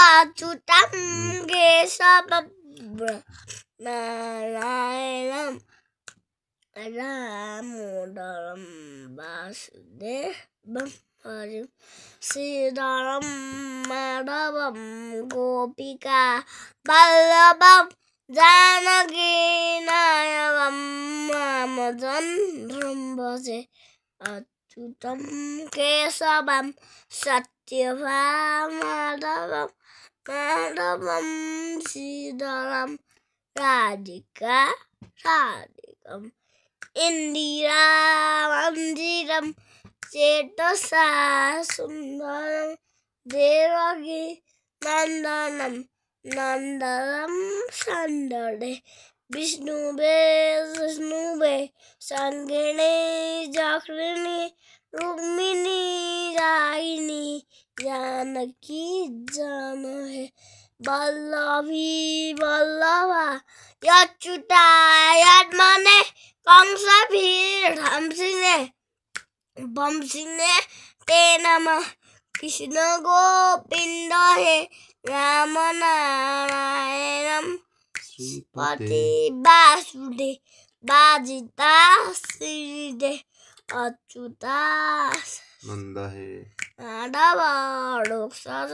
अचुतङ्गे सबलायणं रामोदरं वासुदेवं हरिं श्रीधरं माधवं गोपिका जानकी जानकीनायकं मामजन् भ्रम्भसे सुतम केशवं सत्यवाधव माधवं श्रीधरं राधिका राधिकम् इंदिरा मंदिर चेतसा सुंदर देवगी नंदनम नंदनम सन्दरे विष्णु विष्णु बे संगणे जागरणी रुक्मिणी रायनी जानकी जान है बल्लभी बल्लभा यचुता माने कंस भी हमसिने बमसिने ते नम कृष्ण गोपिंद है राम नारायण पति बासुले बाजिता सिरिदे अचुता नन्दहे नाडबडो सस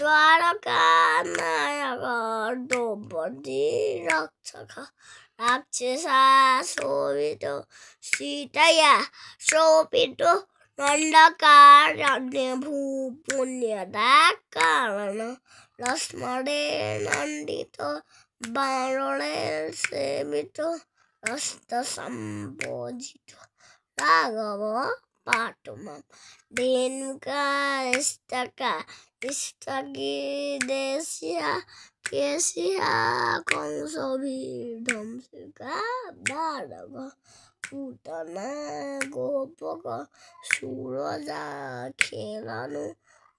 द्वारका नायक दोबन्दी रक्षक राक्षसा शोभित सीतया शोभित दण्डकारण्यभूपुण्यदा कारण लक्ष्मणे नंदीतो 발로레스 미토 라스타 삼보지토 라가보 파토맘 딘가 이스타카 이스타기 데시아 케시아 콘소비 돔스가 바라고 우타나 고포가 수로자 케라노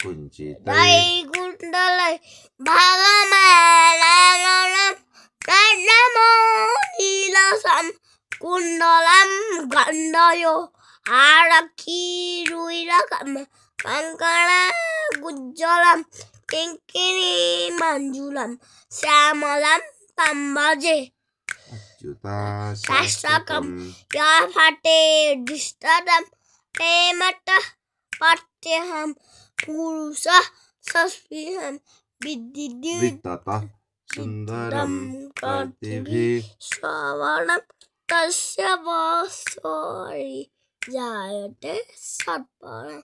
kunjitai kundalai bhagamalam tadamo nilasam kundalam gandayo haraki ruirakam kankana gujjalam kinkini manjulam samalam pambaje Sastakam yavate distadam pemata patyaham पुरुषः सस्पृहं विदिदितः सुन्दरं कर्तिभिः श्रवणं तस्य वासोरि जायते सत्परं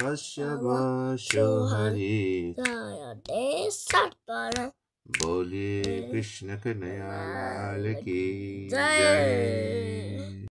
तस्य हरि जायते सत्परं बोलिए कृष्ण कन्हैया लाल की जय